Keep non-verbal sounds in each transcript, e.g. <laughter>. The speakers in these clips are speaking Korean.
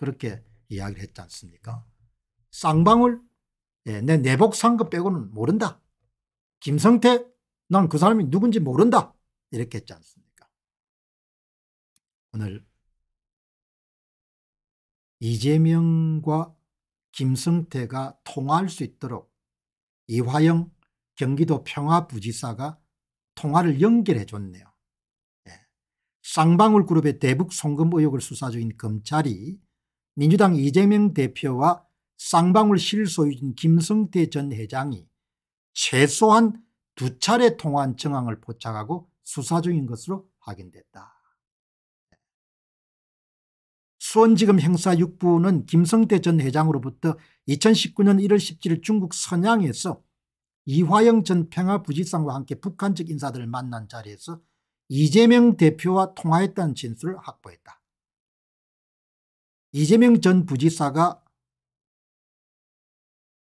그렇게 이야기를 했지 않습니까? 쌍방울 예, 내 내복 상급 빼고는 모른다. 김성태 난 그 사람이 누군지 모른다. 이렇게 했지 않습니까? 오늘 이재명과 김성태가 통화할 수 있도록 이화영 경기도 평화부지사가 통화를 연결해 줬네요. 예. 쌍방울 그룹의 대북 송금 의혹을 수사 중인 검찰이 민주당 이재명 대표와 쌍방울 실소유진 김성태 전 회장이 최소한 두 차례 통화한 정황을 포착하고 수사 중인 것으로 확인됐다. 수원지검 형사 6부는 김성태 전 회장으로부터 2019년 1월 17일 중국 선양에서 이화영 전 평화부지상과 함께 북한 측 인사들을 만난 자리에서 이재명 대표와 통화했다는 진술을 확보했다. 이재명 전 부지사가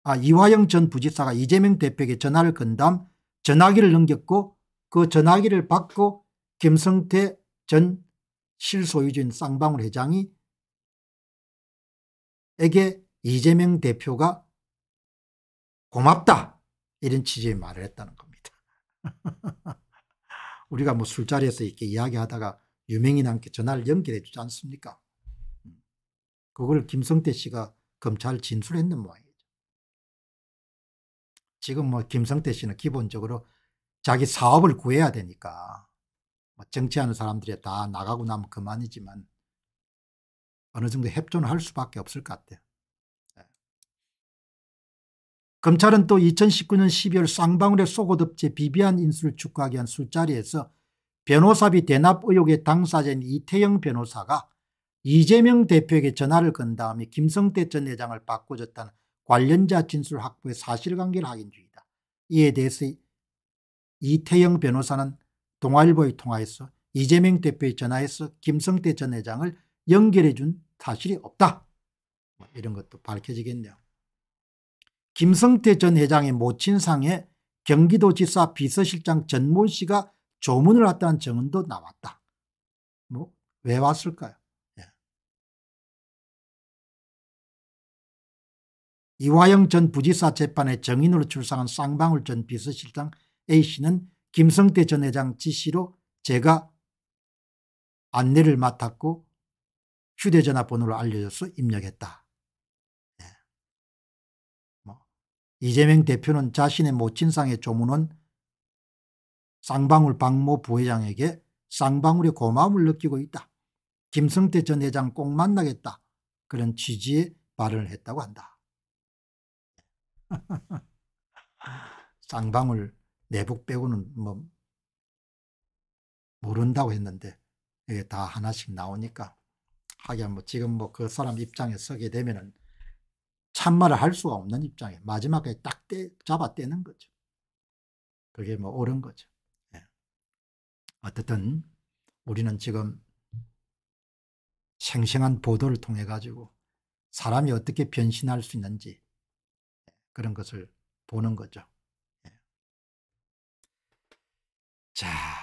아 이화영 전 부지사가 이재명 대표에게 전화를 건담 전화기를 넘겼고 그 전화기를 받고 김성태 전 실소유주인 쌍방울 회장이 에게 이재명 대표가 고맙다 이런 취지의 말을 했다는 겁니다. <laughs> 우리가 뭐 술자리에서 이렇게 이야기하다가 유명인한테 전화를 연결해 주지 않습니까? 그걸 김성태 씨가 검찰 진술했는 모양이죠. 지금 뭐 김성태 씨는 기본적으로 자기 사업을 구해야 되니까 뭐 정치하는 사람들이 다 나가고 나면 그만이지만 어느 정도 협조는 할 수밖에 없을 것 같아요. 네. 검찰은 또 2019년 12월 쌍방울의 속옷업체 비비안 인수를 축하하기 위한 술자리에서 변호사비 대납 의혹의 당사자인 이태영 변호사가 이재명 대표에게 전화를 건 다음에 김성태 전 회장을 바꿔줬다는 관련자 진술 확보의 사실관계를 확인 중이다. 이에 대해서 이태영 변호사는 동아일보의 통화에서 이재명 대표의 전화에서 김성태 전 회장을 연결해 준 사실이 없다. 뭐 이런 것도 밝혀지겠네요. 김성태 전 회장의 모친상에 경기도지사 비서실장 전모 씨가 조문을 왔다는 증언도 나왔다. 뭐 왜 왔을까요? 이화영 전 부지사 재판에 정인으로 출석한 쌍방울 전 비서실장 A씨는 김성태 전 회장 지시로 제가 안내를 맡았고 휴대전화 번호를 알려줘서 입력했다. 네. 뭐 이재명 대표는 자신의 모친상의 조문은 쌍방울 박모 부회장에게 쌍방울의 고마움을 느끼고 있다. 김성태 전 회장 꼭 만나겠다. 그런 취지의 발언을 했다고 한다. <laughs> 쌍방울 내복 빼고는 뭐 모른다고 했는데 이게 다 하나씩 나오니까 하긴 뭐 지금 뭐 그 사람 입장에 서게 되면은 참말을 할 수가 없는 입장에 마지막에 딱 떼, 잡아 떼는 거죠. 그게 뭐 옳은 거죠. 예. 어쨌든 우리는 지금 생생한 보도를 통해 가지고 사람이 어떻게 변신할 수 있는지 그런 것을 보는 거죠. 예. 자.